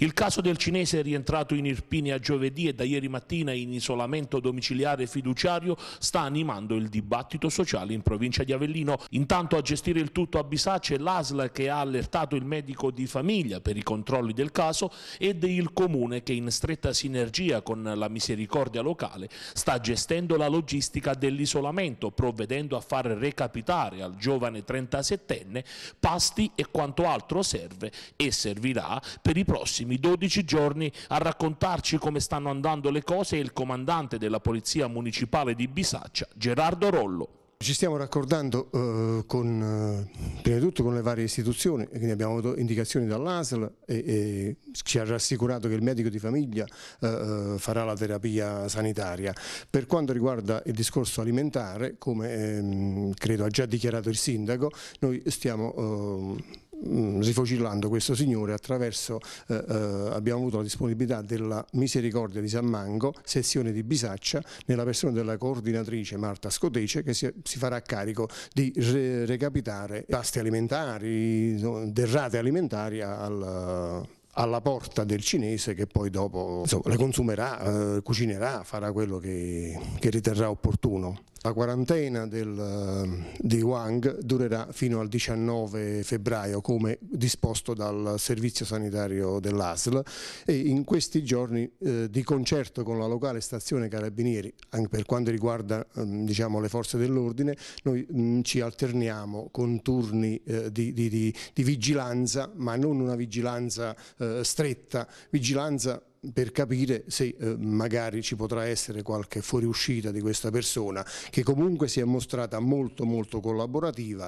Il caso del cinese rientrato in Irpini a giovedì e da ieri mattina in isolamento domiciliare fiduciario sta animando il dibattito sociale in provincia di Avellino. Intanto a gestire il tutto a Bisacce l'ASL che ha allertato il medico di famiglia per i controlli del caso ed il comune che in stretta sinergia con la misericordia locale sta gestendo la logistica dell'isolamento provvedendo a far recapitare al giovane 37enne pasti e quanto altro serve e servirà per i prossimi prossimi 12 giorni a raccontarci come stanno andando le cose il comandante della Polizia Municipale di Bisaccia, Gerardo Rollo. Ci stiamo raccordando eh, con, eh, prima di tutto con le varie istituzioni, quindi abbiamo avuto indicazioni dall'ASL e, e, ci ha rassicurato che il medico di famiglia eh, eh farà la terapia sanitaria. Per quanto riguarda il discorso alimentare, come ehm, credo ha già dichiarato il sindaco, noi stiamo ehm, Mm, rifocillando questo signore attraverso, eh, eh, abbiamo avuto la disponibilità della misericordia di San Mango, sezione di Bisaccia, nella persona della coordinatrice Marta Scotece che si, si farà carico di re recapitare paste alimentari, derrate alimentari al, alla porta del cinese che poi dopo insomma, le consumerà, eh, cucinerà, farà quello che, che riterrà opportuno. La quarantena del, ehm, di Wang durerà fino al 19 febbraio come disposto dal servizio sanitario dell'ASL e in questi giorni eh, di concerto con la locale stazione Carabinieri, anche per quanto riguarda ehm, diciamo, le forze dell'ordine, noi mh, mm, ci alterniamo con turni eh, di, di, di, di, vigilanza, ma non una vigilanza eh, stretta, vigilanza per capire se eh, magari ci potrà essere qualche fuoriuscita di questa persona che comunque si è mostrata molto molto collaborativa